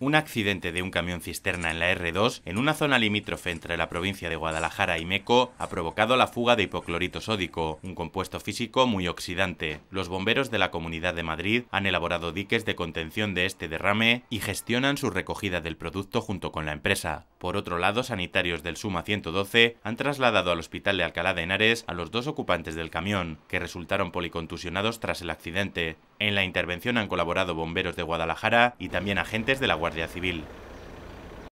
un accidente de un camión cisterna en la R2, en una zona limítrofe entre la provincia de Guadalajara y Meco, ha provocado la fuga de hipoclorito sódico, un compuesto físico muy oxidante. Los bomberos de la Comunidad de Madrid han elaborado diques de contención de este derrame y gestionan su recogida del producto junto con la empresa. Por otro lado, sanitarios del Suma 112 han trasladado al Hospital de Alcalá de Henares a los dos ocupantes del camión, que resultaron policontusionados tras el accidente. En la intervención han colaborado bomberos de Guadalajara y también agentes de la Guardia Civil.